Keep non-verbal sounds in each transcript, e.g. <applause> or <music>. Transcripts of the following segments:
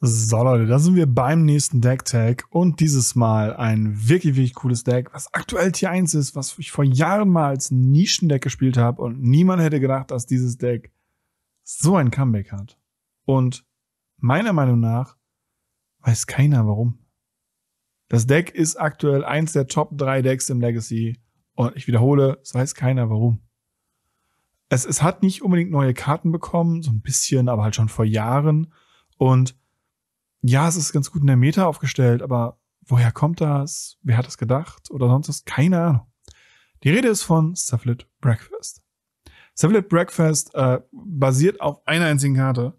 So Leute, da sind wir beim nächsten Deck-Tag und dieses Mal ein wirklich, wirklich cooles Deck, was aktuell Tier 1 ist, was ich vor Jahren mal als Nischendeck gespielt habe und niemand hätte gedacht, dass dieses Deck so ein Comeback hat. Und meiner Meinung nach weiß keiner warum. Das Deck ist aktuell eins der Top 3 Decks im Legacy und ich wiederhole, es weiß keiner warum. Es, es hat nicht unbedingt neue Karten bekommen, so ein bisschen, aber halt schon vor Jahren und ja, es ist ganz gut in der Meta aufgestellt, aber woher kommt das? Wer hat das gedacht? Oder sonst was? Keine Ahnung. Die Rede ist von Cephalid Breakfast. Cephalid Breakfast äh, basiert auf einer einzigen Karte,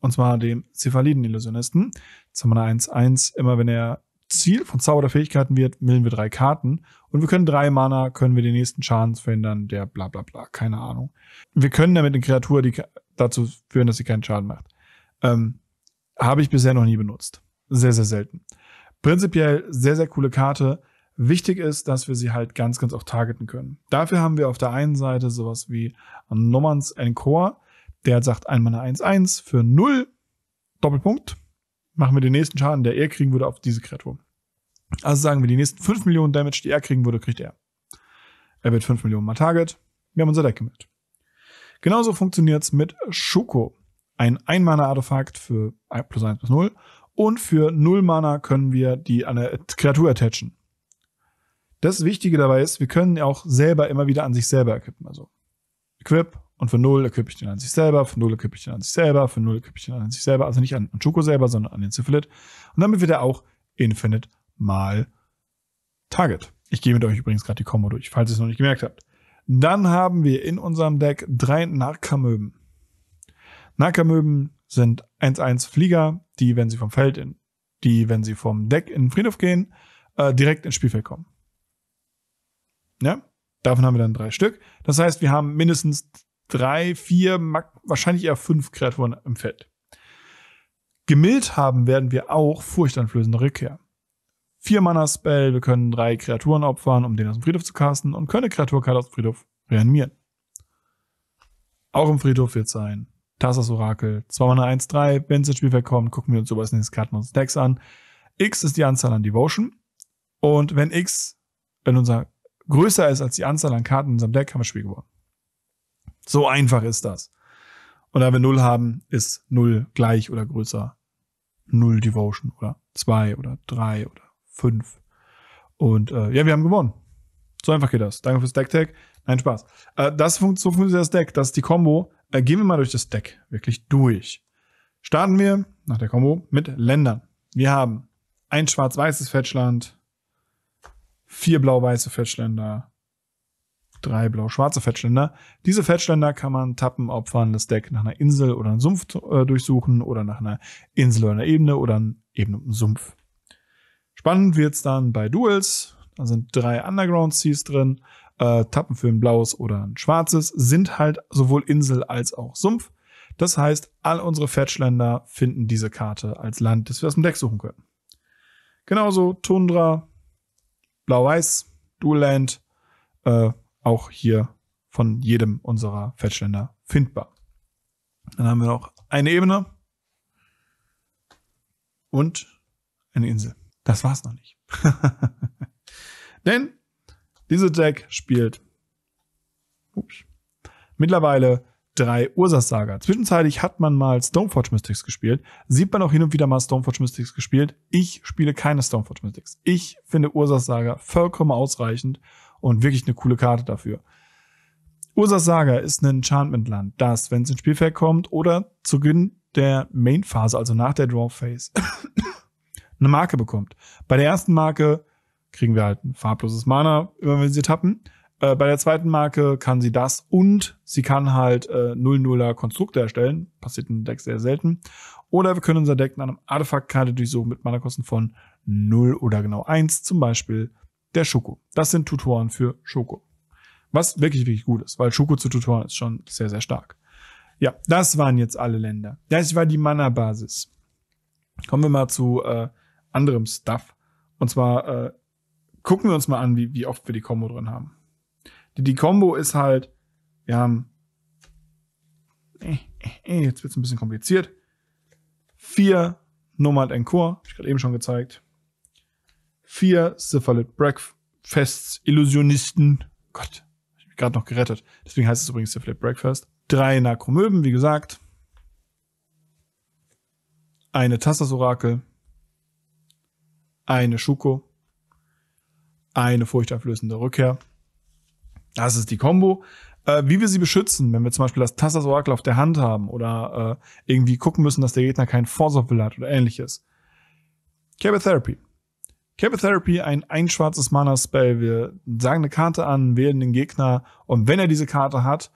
und zwar dem Cephaliden-Illusionisten. Jetzt eine 1-1. Immer wenn er Ziel von Zauber oder Fähigkeiten wird, millen wir drei Karten. Und wir können drei Mana, können wir den nächsten Schaden verhindern, der bla bla bla, keine Ahnung. Wir können damit eine Kreatur die dazu führen, dass sie keinen Schaden macht. Ähm, habe ich bisher noch nie benutzt. Sehr, sehr selten. Prinzipiell sehr, sehr coole Karte. Wichtig ist, dass wir sie halt ganz, ganz auch targeten können. Dafür haben wir auf der einen Seite sowas wie Nommans Encore, der sagt einmal eine 1-1 für 0 Doppelpunkt. Machen wir den nächsten Schaden, der er kriegen würde, auf diese Kreatur. Also sagen wir, die nächsten 5 Millionen Damage, die er kriegen würde, kriegt er. Er wird 5 Millionen mal Target. Wir haben unser Deck mit. Genauso funktioniert's mit Schuko ein Ein-Mana-Artefakt für plus 1 bis 0. und für 0 Mana können wir die an der Kreatur attachen. Das Wichtige dabei ist, wir können auch selber immer wieder an sich selber equippen. Also equip und für 0 equip ich den an sich selber, für 0 equip ich den an sich selber, für 0 equip ich den an sich selber. Also nicht an, an Choco selber, sondern an den Syphilit. Und damit wird er auch Infinite mal Target. Ich gehe mit euch übrigens gerade die Combo durch, falls ihr es noch nicht gemerkt habt. Dann haben wir in unserem Deck drei Narkamöben. Nakamöben sind 1-1 Flieger, die, wenn sie vom Feld in, die, wenn sie vom Deck in den Friedhof gehen, äh, direkt ins Spielfeld kommen. Ja? Davon haben wir dann drei Stück. Das heißt, wir haben mindestens drei, vier, wahrscheinlich eher fünf Kreaturen im Feld. Gemillt haben werden wir auch furchteinflößende Rückkehr. Vier Mana-Spell, wir können drei Kreaturen opfern, um den aus dem Friedhof zu casten und können eine Kreaturkarte aus dem Friedhof reanimieren. Auch im Friedhof wird sein Tassas Orakel, 2-1-3, wenn es ins Spielfeld kommt, gucken wir uns sowas in den Karten und Stacks an. X ist die Anzahl an Devotion. Und wenn X, wenn unser größer ist als die Anzahl an Karten in unserem Deck, haben wir das Spiel gewonnen. So einfach ist das. Und da wir 0 haben, ist 0 gleich oder größer 0 Devotion oder 2 oder 3 oder 5. Und äh, ja, wir haben gewonnen. So einfach geht das. Danke fürs Deck-Tag. Nein, Spaß. Äh, das funktioniert, so funktioniert das Deck, dass die Combo äh, gehen wir mal durch das Deck, wirklich durch. Starten wir nach der Combo mit Ländern. Wir haben ein schwarz-weißes Fetchland, vier blau-weiße Fetchländer, drei blau-schwarze Fetchländer. Diese Fetchländer kann man tappen, opfern, das Deck nach einer Insel oder einem Sumpf äh, durchsuchen oder nach einer Insel oder einer Ebene oder einem Ebene und einem Sumpf. Spannend wird es dann bei Duels. Da sind drei Underground Seas drin äh, Tappen für ein blaues oder ein schwarzes, sind halt sowohl Insel als auch Sumpf. Das heißt, all unsere Fetchländer finden diese Karte als Land, das wir aus dem Deck suchen können. Genauso Tundra, Blau-Weiß, Dual-Land, äh, auch hier von jedem unserer Fetchländer findbar. Dann haben wir noch eine Ebene und eine Insel. Das war's noch nicht. <laughs> Denn diese Deck spielt ups, mittlerweile drei Ursas-Saga. Zwischenzeitlich hat man mal Stoneforge Mystics gespielt. Sieht man auch hin und wieder mal Stoneforge Mystics gespielt. Ich spiele keine Stoneforge Mystics. Ich finde Ursas-Saga vollkommen ausreichend und wirklich eine coole Karte dafür. Ursas Saga ist ein Enchantment-Land, das, wenn es ins Spielfeld kommt oder zu Beginn der Main-Phase, also nach der Draw-Phase, <coughs> eine Marke bekommt. Bei der ersten Marke kriegen wir halt ein farbloses Mana, immer wenn sie tappen. Äh, bei der zweiten Marke kann sie das und sie kann halt äh, 0-0er Konstrukte erstellen. Passiert in Deck sehr selten. Oder wir können unser Deck nach einem Artefaktkarte durchsuchen mit Mana-Kosten von 0 oder genau 1, zum Beispiel der Schoko. Das sind Tutoren für Schoko. Was wirklich, wirklich gut ist, weil Schoko zu Tutoren ist schon sehr, sehr stark. Ja, das waren jetzt alle Länder. Das war die Mana-Basis. Kommen wir mal zu äh, anderem Stuff. Und zwar äh, gucken wir uns mal an, wie, wie oft wir die Combo drin haben. Die, die Combo ist halt, wir haben, äh, äh, äh jetzt wird's ein bisschen kompliziert. Vier Nomad Encore, habe ich gerade eben schon gezeigt. Vier Syphilit Breakfasts Illusionisten. Gott, ich mich gerade noch gerettet. Deswegen heißt es übrigens Syphilit Breakfast. Drei Narkomöben, wie gesagt. Eine Tassas Orakel. Eine Schuko eine furchterflößende Rückkehr. Das ist die Combo. Äh, wie wir sie beschützen, wenn wir zum Beispiel das Tassas Orakel auf der Hand haben oder äh, irgendwie gucken müssen, dass der Gegner keinen Forsoppel hat oder ähnliches. Cabotherapy. Cabotherapy, ein ein schwarzes Mana-Spell. Wir sagen eine Karte an, wählen den Gegner und wenn er diese Karte hat,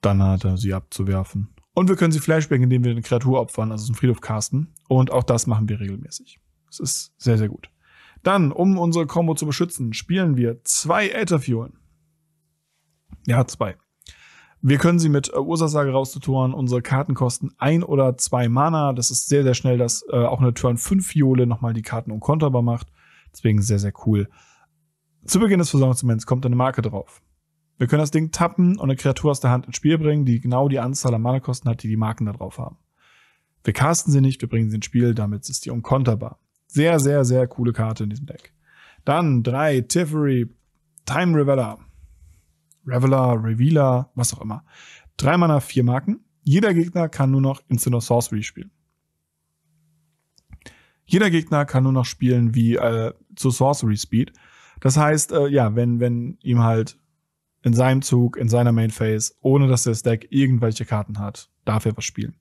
dann hat er sie abzuwerfen. Und wir können sie flashbacken, indem wir eine Kreatur opfern, also einen Friedhof casten. Und auch das machen wir regelmäßig. Es ist sehr, sehr gut. Dann, um unsere Combo zu beschützen, spielen wir zwei Ätherfuelen. Ja, zwei. Wir können sie mit äh, rauszutoren. Unsere Karten kosten ein oder zwei Mana. Das ist sehr, sehr schnell, dass äh, auch eine Turn 5 Fiole nochmal die Karten unkonterbar macht. Deswegen sehr, sehr cool. Zu Beginn des Versorgungsmoments kommt eine Marke drauf. Wir können das Ding tappen und eine Kreatur aus der Hand ins Spiel bringen, die genau die Anzahl an Mana-Kosten hat, die die Marken da drauf haben. Wir casten sie nicht, wir bringen sie ins Spiel, damit ist die unkonterbar. Sehr, sehr, sehr coole Karte in diesem Deck. Dann drei Tiffery, Time Reveller. Reveller, Revealer, was auch immer. Drei Mana, vier Marken. Jeder Gegner kann nur noch Instant of Sorcery spielen. Jeder Gegner kann nur noch spielen wie äh, zu Sorcery Speed. Das heißt, äh, ja, wenn, wenn ihm halt in seinem Zug, in seiner Main Phase, ohne dass das Deck irgendwelche Karten hat, darf er was spielen.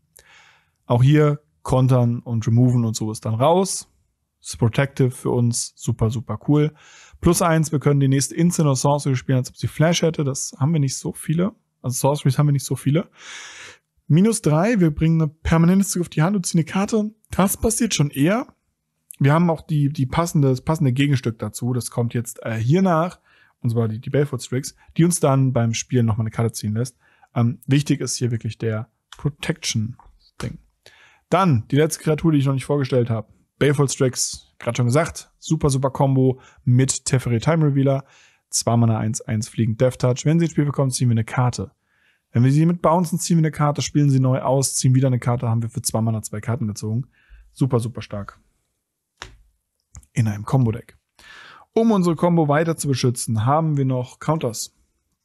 Auch hier kontern und removen und so ist dann raus. Das Protective für uns super, super cool. Plus eins, wir können die nächste Instant oder Sorcery spielen, als ob sie Flash hätte. Das haben wir nicht so viele. Also Sorceries haben wir nicht so viele. Minus drei, wir bringen eine permanente Zug auf die Hand und ziehen eine Karte. Das passiert schon eher. Wir haben auch die, die passende, das passende Gegenstück dazu. Das kommt jetzt äh, hier nach. Und zwar die, die Belfort Strix, die uns dann beim Spielen nochmal eine Karte ziehen lässt. Ähm, wichtig ist hier wirklich der Protection-Ding. Dann die letzte Kreatur, die ich noch nicht vorgestellt habe. Baleful Strix, gerade schon gesagt, super, super Combo mit Teferi Time Revealer. 2 Mana 1, 1 fliegend Death Touch. Wenn sie ins Spiel bekommen, ziehen wir eine Karte. Wenn wir sie mit bouncen, ziehen wir eine Karte, spielen sie neu aus, ziehen wieder eine Karte, haben wir für 2 Mana 2 Karten gezogen. Super, super stark. In einem Combo-Deck. Um unsere Combo weiter zu beschützen, haben wir noch Counters.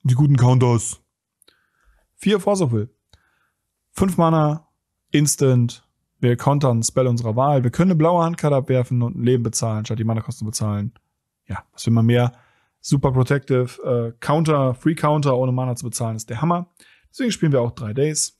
Die guten Counters. 4 Force of Will. 5 Mana, Instant, wir kontern ein Spell unserer Wahl. Wir können eine blaue Handkarte abwerfen und ein Leben bezahlen, statt die Mana-Kosten zu bezahlen. Ja, was will man mehr? Super Protective, äh, Counter, Free Counter ohne Mana zu bezahlen, ist der Hammer. Deswegen spielen wir auch drei Days.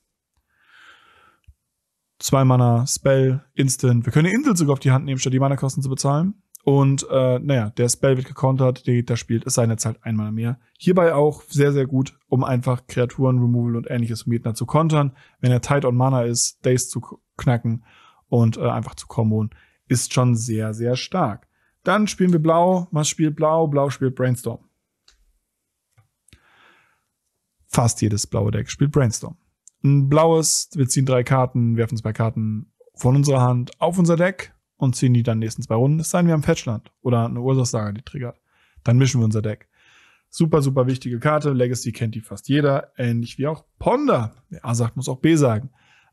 Zwei Mana, Spell, Instant. Wir können eine Insel sogar auf die Hand nehmen, statt die Mana-Kosten zu bezahlen. Und äh, naja, der Spell wird gekontert, der spielt es seine Zeit einmal mehr. Hierbei auch sehr, sehr gut, um einfach Kreaturen, Removal und ähnliches vom Gegner zu kontern. Wenn er tight on Mana ist, Days zu knacken und äh, einfach zu kombon, ist schon sehr, sehr stark. Dann spielen wir Blau. Was spielt Blau? Blau spielt Brainstorm. Fast jedes blaue Deck spielt Brainstorm. Ein blaues, wir ziehen drei Karten, werfen zwei Karten von unserer Hand auf unser Deck und ziehen die dann nächsten zwei Runden. Es sei denn, wir haben Fetchland oder eine Ursachsage, die triggert. Dann mischen wir unser Deck. Super, super wichtige Karte. Legacy kennt die fast jeder. Ähnlich wie auch Ponder. Wer A sagt, muss auch B sagen.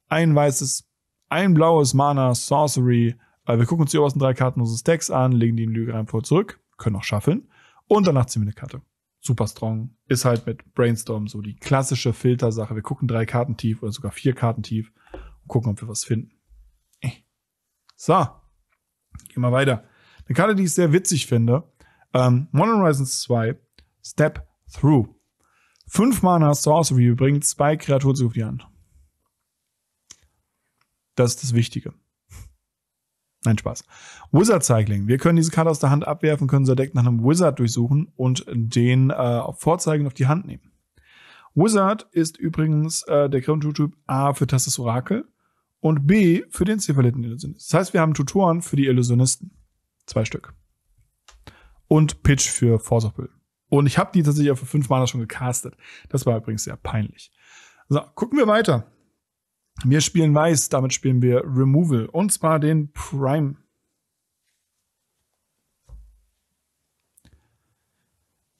Ein weißes, ein blaues Mana, Sorcery. Äh, wir gucken uns die obersten drei Karten unseres Decks an, legen die in Lügereim vor zurück, können auch schaffeln. Und danach ziehen wir eine Karte. Super strong. Ist halt mit Brainstorm so die klassische Filtersache. Wir gucken drei Karten tief oder sogar vier Karten tief und gucken, ob wir was finden. Eh. So. Gehen wir weiter. Eine Karte, die ich sehr witzig finde. Ähm, Modern Horizons 2, Step Through. Fünf Mana Sorcery bringt zwei Kreaturen auf die Hand. Das ist das Wichtige. Nein, Spaß. Wizard Cycling. Wir können diese Karte aus der Hand abwerfen, können unser Deck nach einem Wizard durchsuchen und den äh, vorzeigen auf die Hand nehmen. Wizard ist übrigens äh, der Kreaturtyp A für Tastes Orakel und B für den Zephalitten-Illusionisten. Das heißt, wir haben Tutoren für die Illusionisten. Zwei Stück. Und Pitch für Forsoppel. Und ich habe die tatsächlich auch für fünf Mana schon gecastet. Das war übrigens sehr peinlich. So, gucken wir weiter. Wir spielen Weiß, damit spielen wir Removal. Und zwar den Prime.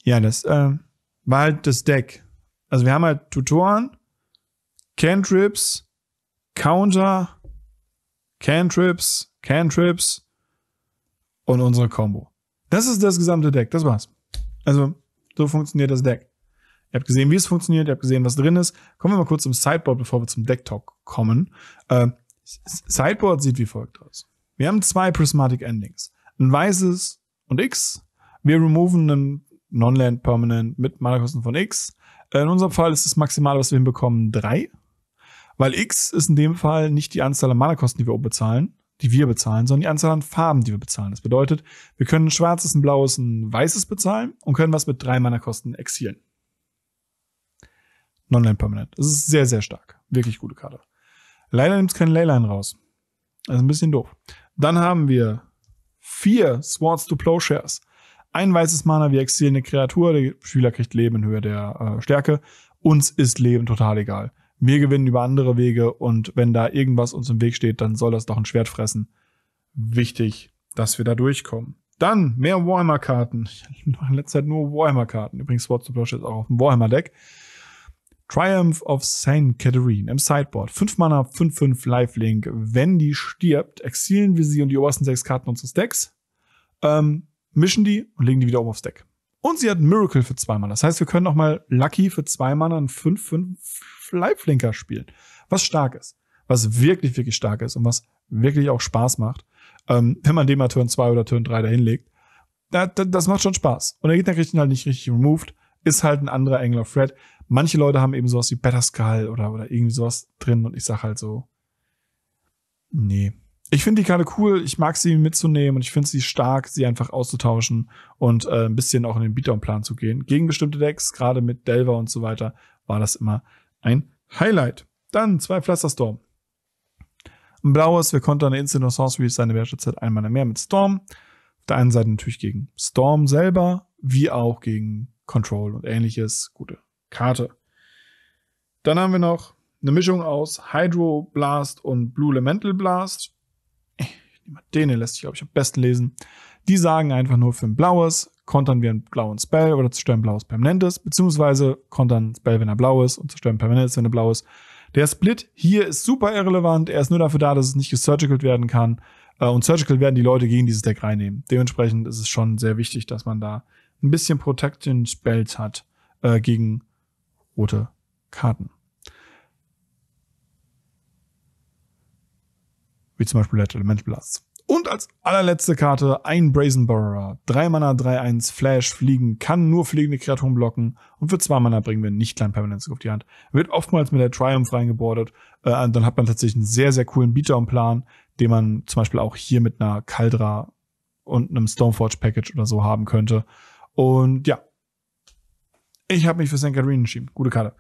Ja, das äh, war halt das Deck. Also wir haben halt Tutoren, Cantrips, Counter, Cantrips, Cantrips und unsere Combo. Das ist das gesamte Deck, das war's. Also, so funktioniert das Deck. Ihr habt gesehen, wie es funktioniert, ihr habt gesehen, was drin ist. Kommen wir mal kurz zum Sideboard, bevor wir zum Deck-Talk kommen. Äh, Sideboard sieht wie folgt aus. Wir haben zwei Prismatic Endings. Ein weißes und X. Wir removen einen Non-Land Permanent mit Malerkosten von X. Äh, in unserem Fall ist das Maximal, was wir hinbekommen, 3. Weil X ist in dem Fall nicht die Anzahl an Mana-Kosten, die wir bezahlen, die wir bezahlen, sondern die Anzahl an Farben, die wir bezahlen. Das bedeutet, wir können ein schwarzes, ein blaues, ein weißes bezahlen und können was mit drei Mana-Kosten exilen. Non-Land-Permanent. Das ist sehr, sehr stark. Wirklich gute Karte. Leider nimmt es keine Leyline raus. Das ist ein bisschen doof. Dann haben wir vier Swords to Plowshares. Ein weißes Mana, wir exilen eine Kreatur, der Spieler kriegt Leben in Höhe der äh, Stärke. Uns ist Leben total egal. Wir gewinnen über andere Wege und wenn da irgendwas uns im Weg steht, dann soll das doch ein Schwert fressen. Wichtig, dass wir da durchkommen. Dann mehr Warhammer-Karten. Ich habe in letzter Zeit nur Warhammer-Karten. Übrigens, Sword to Plush ist auch auf dem Warhammer-Deck. Triumph of Saint Catherine im Sideboard. 5 Mana, 5-5 Lifelink. Wenn die stirbt, exilen wir sie und die obersten sechs Karten unseres Decks, ähm, mischen die und legen die wieder oben aufs Deck. Und sie hat Miracle für zwei Mana. Das heißt, wir können nochmal Lucky für zwei Mana einen 5-5 Leiblinker spielen. Was stark ist. Was wirklich, wirklich stark ist und was wirklich auch Spaß macht. Ähm, wenn man dem mal Turn 2 oder Turn 3 dahin Da, da, das macht schon Spaß. Und der Gegner kriegt ihn halt nicht richtig removed. Ist halt ein anderer Angler Fred. Manche Leute haben eben sowas wie Better Skull oder, oder irgendwie sowas drin und ich sag halt so, nee, ich finde die Karte cool, ich mag sie mitzunehmen und ich finde sie stark, sie einfach auszutauschen und äh, ein bisschen auch in den Beatdown-Plan zu gehen. Gegen bestimmte Decks, gerade mit Delver und so weiter, war das immer ein Highlight. Dann zwei Pflasterstorm. Ein blaues, wir konnten eine Instant Sorcery seine Wertschätzung einmal mehr mit Storm. Auf der einen Seite natürlich gegen Storm selber, wie auch gegen Control und ähnliches. Gute Karte. Dann haben wir noch eine Mischung aus Hydro Blast und Blue Elemental Blast die Martine lässt sich, glaube ich, am besten lesen. Die sagen einfach nur für ein blaues, kontern wir einen blauen Spell oder zerstören blaues Permanentes, beziehungsweise kontern einen Spell, wenn er blau ist und zerstören Permanentes, wenn er blau ist. Der Split hier ist super irrelevant. Er ist nur dafür da, dass es nicht gesurgicalt werden kann. Äh, und surgical werden die Leute gegen dieses Deck reinnehmen. Dementsprechend ist es schon sehr wichtig, dass man da ein bisschen Protection Spells hat äh, gegen rote Karten. wie zum Beispiel Let Elemental Blast. Und als allerletzte Karte ein Brazen Borrower. 3 Mana, 3-1, Flash, Fliegen, kann nur fliegende Kreaturen blocken und für 2 Mana bringen wir nicht kleinen Permanenz auf die Hand. Wird oftmals mit der Triumph reingebordet. Äh, dann hat man tatsächlich einen sehr, sehr coolen Beatdown-Plan, den man zum Beispiel auch hier mit einer Kaldra und einem Stoneforge-Package oder so haben könnte. Und ja, ich habe mich für St. Gallery entschieden. Gute Karte.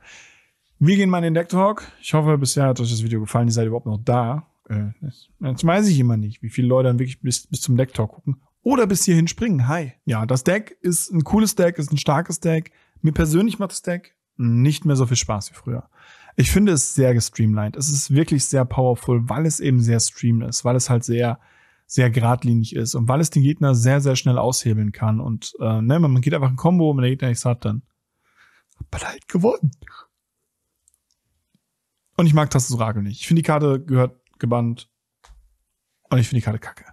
Wir gehen mal in den Deck Talk. Ich hoffe, bisher hat euch das Video gefallen. Ihr seid überhaupt noch da. Äh, jetzt weiß ich immer nicht, wie viele Leute dann wirklich bis, bis zum Decktor gucken oder bis hierhin springen. Hi. Ja, das Deck ist ein cooles Deck, ist ein starkes Deck. Mir persönlich macht das Deck nicht mehr so viel Spaß wie früher. Ich finde es sehr gestreamlined. Es ist wirklich sehr powerful, weil es eben sehr streamed ist, weil es halt sehr, sehr geradlinig ist und weil es den Gegner sehr, sehr schnell aushebeln kann. Und äh, ne, man geht einfach ein Combo, wenn der Gegner nichts hat, dann hat man halt gewonnen. Und ich mag Tassus Ragel nicht. Ich finde, die Karte gehört gebannt. Und ich finde die Karte kacke.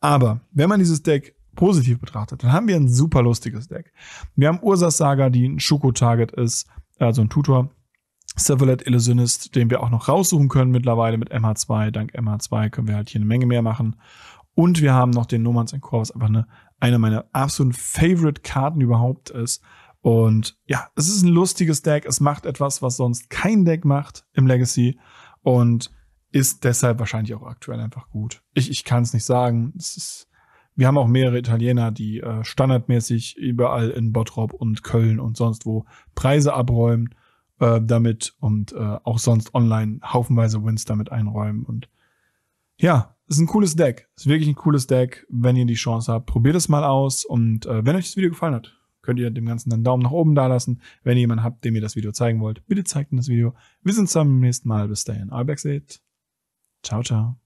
Aber wenn man dieses Deck positiv betrachtet, dann haben wir ein super lustiges Deck. Wir haben Ursas Saga, die ein Schuko-Target ist, also ein Tutor. Sevelet Illusionist, den wir auch noch raussuchen können mittlerweile mit MH2. Dank MH2 können wir halt hier eine Menge mehr machen. Und wir haben noch den Nomads in Core, was einfach eine, eine meiner absoluten Favorite-Karten überhaupt ist. Und ja, es ist ein lustiges Deck. Es macht etwas, was sonst kein Deck macht im Legacy. Und ist deshalb wahrscheinlich auch aktuell einfach gut. Ich, ich kann es nicht sagen. Es ist, wir haben auch mehrere Italiener, die äh, standardmäßig überall in Bottrop und Köln und sonst wo Preise abräumen äh, damit und äh, auch sonst online haufenweise Wins damit einräumen. Und ja, ist ein cooles Deck. Ist wirklich ein cooles Deck. Wenn ihr die Chance habt, probiert es mal aus. Und äh, wenn euch das Video gefallen hat, könnt ihr dem Ganzen einen Daumen nach oben dalassen. Wenn ihr jemanden habt, dem ihr das Video zeigen wollt, bitte zeigt ihm das Video. Wir sind zusammen beim nächsten Mal. Bis dahin. Alberg seht. Ciao, ciao.